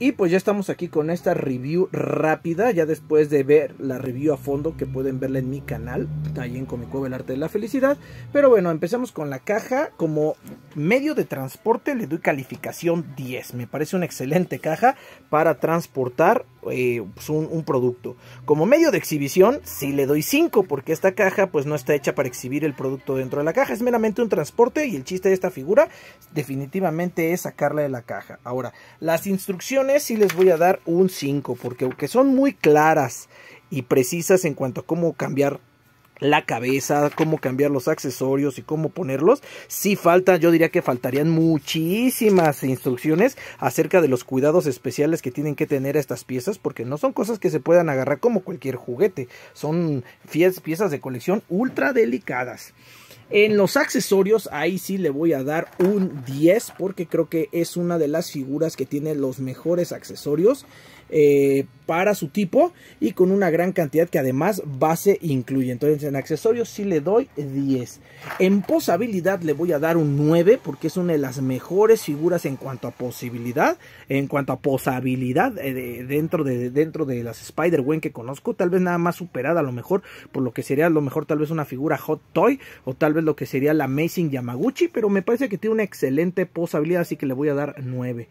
Y pues ya estamos aquí con esta review rápida, ya después de ver la review a fondo que pueden verla en mi canal, ahí en Comicueva el arte de la felicidad. Pero bueno, empecemos con la caja, como Medio de transporte le doy calificación 10. Me parece una excelente caja para transportar eh, pues, un, producto. Como medio de exhibición sí le doy 5 porque esta caja pues no está hecha para exhibir el producto dentro de la caja. Es meramente un transporte y el chiste de esta figura definitivamente es sacarla de la caja. Ahora, las instrucciones sí les voy a dar un 5 porque aunque son muy claras y precisas en cuanto a cómo cambiar la cabeza, cómo cambiar los accesorios y cómo ponerlos. Si falta, yo diría que faltarían muchísimas instrucciones acerca de los cuidados especiales que tienen que tener estas piezas, porque no son cosas que se puedan agarrar como cualquier juguete, son piezas de colección ultra delicadas. En los accesorios, ahí sí le voy a dar un 10 porque creo que es una de las figuras que tiene los mejores accesorios eh, para su tipo y con una gran cantidad que además base incluye. Entonces en accesorios sí le doy 10. En posabilidad le voy a dar un 9 porque es una de las mejores figuras en cuanto a posibilidad, en cuanto a posabilidad eh, dentro, de, dentro de las spider wen que conozco. Tal vez nada más superada a lo mejor por lo que sería a lo mejor tal vez una figura Hot Toy o tal vez lo que sería la Amazing Yamaguchi, pero me parece que tiene una excelente posabilidad, así que le voy a dar 9.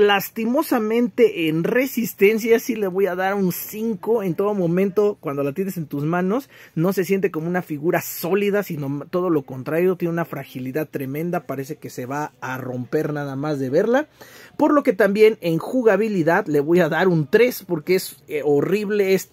Lastimosamente en resistencia sí le voy a dar un 5 en todo momento cuando la tienes en tus manos, no se siente como una figura sólida, sino todo lo contrario, tiene una fragilidad tremenda, parece que se va a romper nada más de verla, por lo que también en jugabilidad le voy a dar un 3 porque es eh, horrible, es,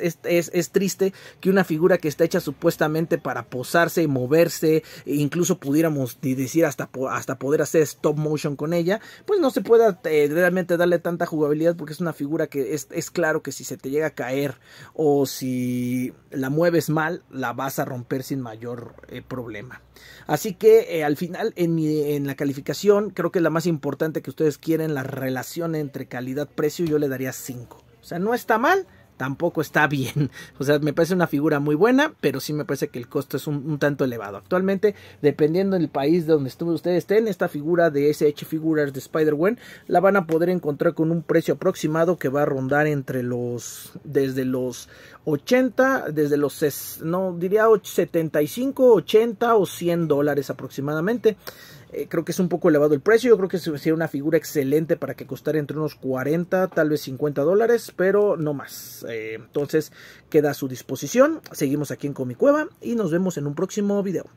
es triste que una figura que está hecha supuestamente para posarse moverse, e incluso pudiéramos decir hasta, hasta poder hacer stop motion con ella, pues no se pueda eh, realmente darle tanta jugabilidad porque es una figura que es, claro que si se te llega a caer o si la mueves mal, la vas a romper sin mayor eh, problema. Así que eh, al final en, en la calificación creo que es la más importante que ustedes quieren, la relación entre calidad-precio, yo le daría 5. O sea, no está mal, tampoco está bien. O sea, me parece una figura muy buena, pero sí me parece que el costo es un, tanto elevado. Actualmente, dependiendo del país de donde estuve ustedes estén, esta figura de SH Figures de Spider-Man la van a poder encontrar con un precio aproximado que va a rondar entre los desde los 80, desde los no diría 75, 80 o 100 dólares aproximadamente. Eh, creo que es un poco elevado el precio. Yo creo que sería una figura excelente para que costara entre unos 40, tal vez 50 dólares, pero no más. Eh, entonces queda a su disposición. Seguimos aquí en Comicueva y nos vemos en un próximo video.